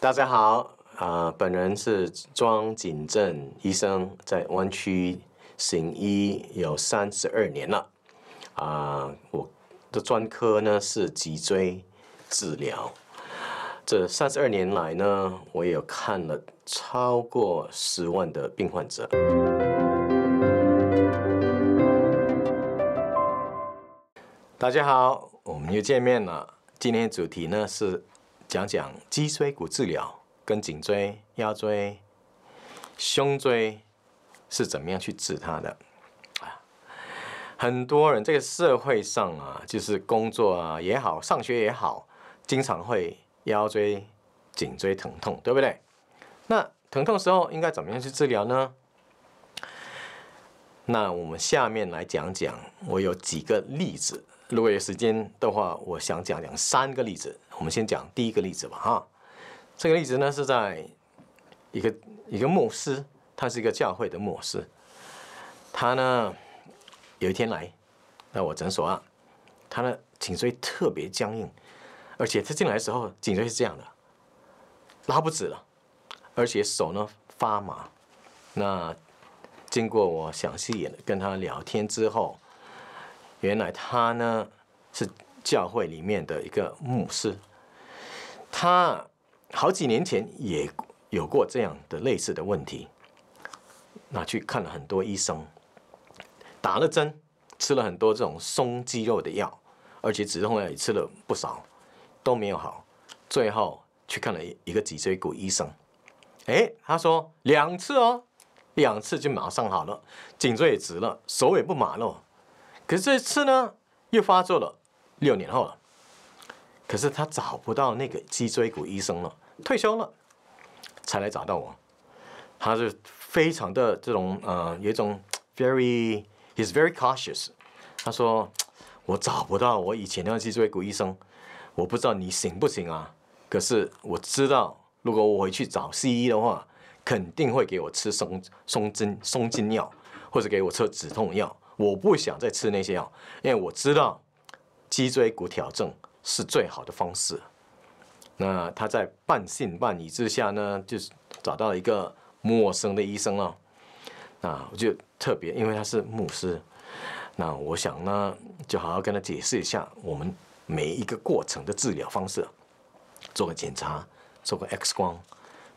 大家好，啊，本人是庄景正医生，在湾区行医有三十二年了，啊，我的专科呢是脊椎治疗，这三十二年来呢，我有看了超过十万的病患者。大家好，我们又见面了，今天主题呢是。讲讲脊椎骨治疗跟颈椎、腰椎、胸椎是怎么样去治它的。啊，很多人这个社会上啊，就是工作啊也好，上学也好，经常会腰椎、颈椎疼痛，对不对？那疼痛时候应该怎么样去治疗呢？那我们下面来讲讲，我有几个例子，如果有时间的话，我想讲讲三个例子。我们先讲第一个例子吧，哈，这个例子呢是在一个一个牧师，他是一个教会的牧师，他呢有一天来到我诊所啊，他的颈椎特别僵硬，而且他进来的时候颈椎是这样的，拉不直了，而且手呢发麻。那经过我详细跟他聊天之后，原来他呢是教会里面的一个牧师。他好几年前也有过这样的类似的问题，那去看了很多医生，打了针，吃了很多这种松肌肉的药，而且止痛药也吃了不少，都没有好。最后去看了一个脊椎骨医生，哎，他说两次哦，两次就马上好了，颈椎也直了，手也不麻了。可是这次呢，又发作了，六年后了。可是他找不到那个脊椎骨医生了，退休了，才来找到我。他是非常的这种，呃，有一种 very，he's very cautious。他说，我找不到我以前那个脊椎骨医生，我不知道你行不行啊。可是我知道，如果我回去找西医的话，肯定会给我吃松松筋松筋药，或者给我吃止痛药。我不想再吃那些药，因为我知道脊椎骨调正。是最好的方式。那他在半信半疑之下呢，就是找到了一个陌生的医生了。那我就特别，因为他是牧师，那我想呢，就好好跟他解释一下我们每一个过程的治疗方式。做个检查，做个 X 光，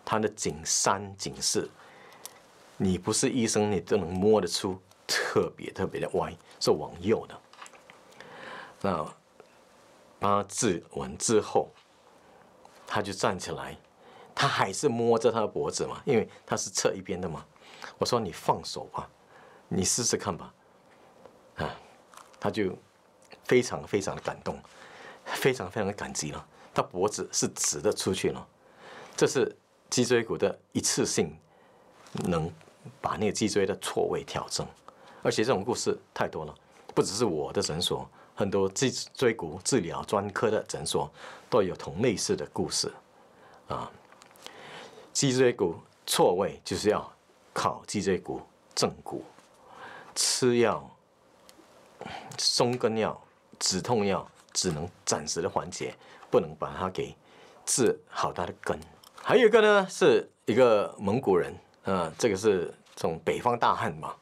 他的颈三、颈四，你不是医生，你都能摸得出特别特别的歪，是往右的。那。八他治完之后，他就站起来，他还是摸着他的脖子嘛，因为他是侧一边的嘛。我说你放手吧，你试试看吧，啊，他就非常非常的感动，非常非常的感激了。他脖子是直的出去了，这是脊椎骨的一次性能把那个脊椎的错位调整，而且这种故事太多了，不只是我的诊所。很多脊椎骨治疗专科的诊所都有同类似的故事啊。脊椎骨错位就是要靠脊椎骨正骨，吃药、松根药、止痛药只能暂时的缓解，不能把它给治好它的根。还有一个呢，是一个蒙古人，嗯，这个是从北方大汉嘛，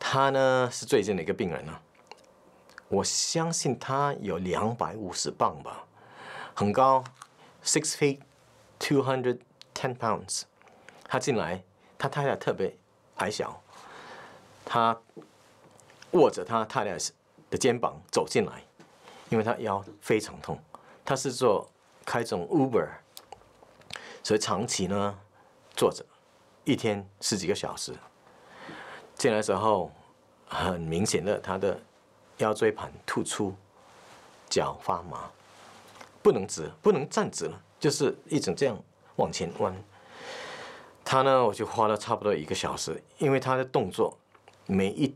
他呢是最近的一个病人呢。我相信他有两百五十磅吧，很高，six feet，two hundred ten pounds。他进来，他太太特别矮小。他握着他太太的肩膀走进来，因为他腰非常痛。他是做开这种 Uber，所以长期呢坐着，一天十几个小时。进来时候，很明显的他的。腰椎盘突出，脚发麻，不能直，不能站直了，就是一直这样往前弯。他呢，我就花了差不多一个小时，因为他的动作，每一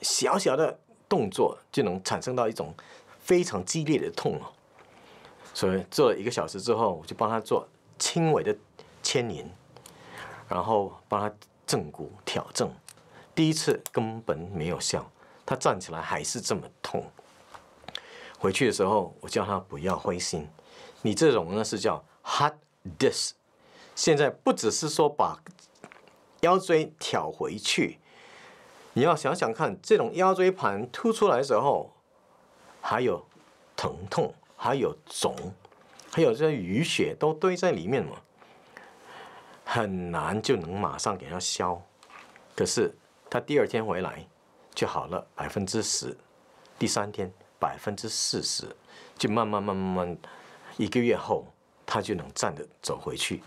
小小的动作就能产生到一种非常激烈的痛哦。所以做了一个小时之后，我就帮他做轻微的牵引，然后帮他正骨挑正。第一次根本没有效。他站起来还是这么痛。回去的时候，我叫他不要灰心。你这种呢是叫 hot disc。现在不只是说把腰椎挑回去，你要想想看，这种腰椎盘突出来时候，还有疼痛，还有肿，还有这些淤血都堆在里面嘛，很难就能马上给他消。可是他第二天回来。就好了百分之十，第三天百分之四十，就慢慢慢慢慢，一个月后他就能站着走回去，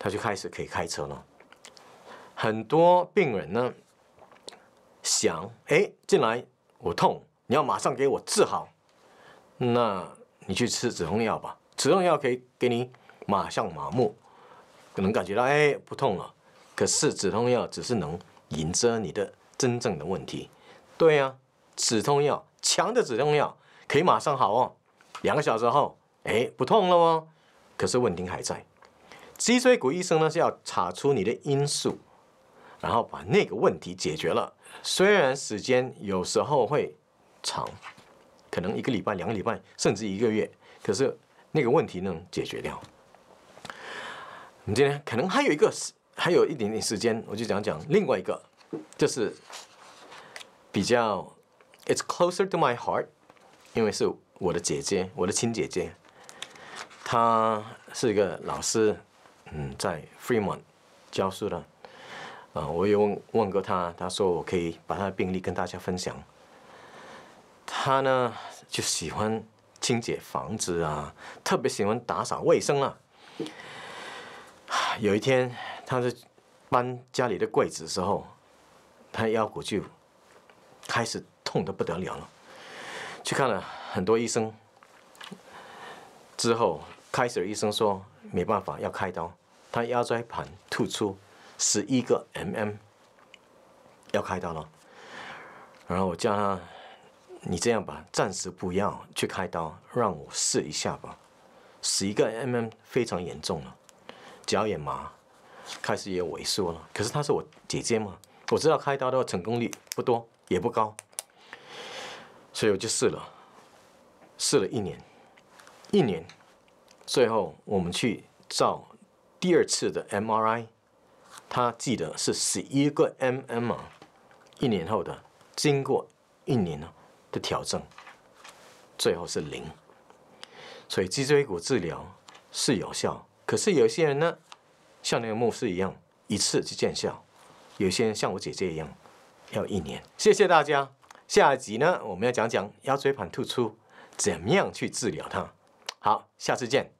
他就开始可以开车了。很多病人呢想哎进来我痛，你要马上给我治好，那你去吃止痛药吧，止痛药可以给你马上麻木，可能感觉到哎不痛了，可是止痛药只是能引着你的。真正的问题，对呀，止痛药强的止痛药可以马上好哦，两个小时后，哎，不痛了哦。可是问题还在，脊椎骨医生呢是要查出你的因素，然后把那个问题解决了。虽然时间有时候会长，可能一个礼拜、两个礼拜，甚至一个月，可是那个问题能解决掉。你今天可能还有一个时，还有一点点时间，我就讲讲另外一个。就是比较，it's closer to my heart，因为是我的姐姐，我的亲姐姐，她是一个老师，嗯，在 Freeman 教书的，啊，我有问问过她，她说我可以把她的病例跟大家分享。她呢就喜欢清洁房子啊，特别喜欢打扫卫生啊。有一天，她在搬家里的柜子的时候，他腰骨就开始痛得不得了了，去看了很多医生，之后开始医生说没办法要开刀，他腰椎盘突出十一个 mm，要开刀了。然后我叫他，你这样吧，暂时不要去开刀，让我试一下吧。十一个 mm 非常严重了，脚也麻，开始也萎缩了。可是她是我姐姐嘛。我知道开刀的成功率不多，也不高，所以我就试了，试了一年，一年，最后我们去照第二次的 MRI，他记得是十一个 mm 啊，一年后的，经过一年的调整，最后是零，所以脊椎骨治疗是有效，可是有些人呢，像那个牧师一样，一次就见效。有些人像我姐姐一样要一年。谢谢大家。下一集呢，我们要讲讲腰椎盘突出，怎么样去治疗它。好，下次见。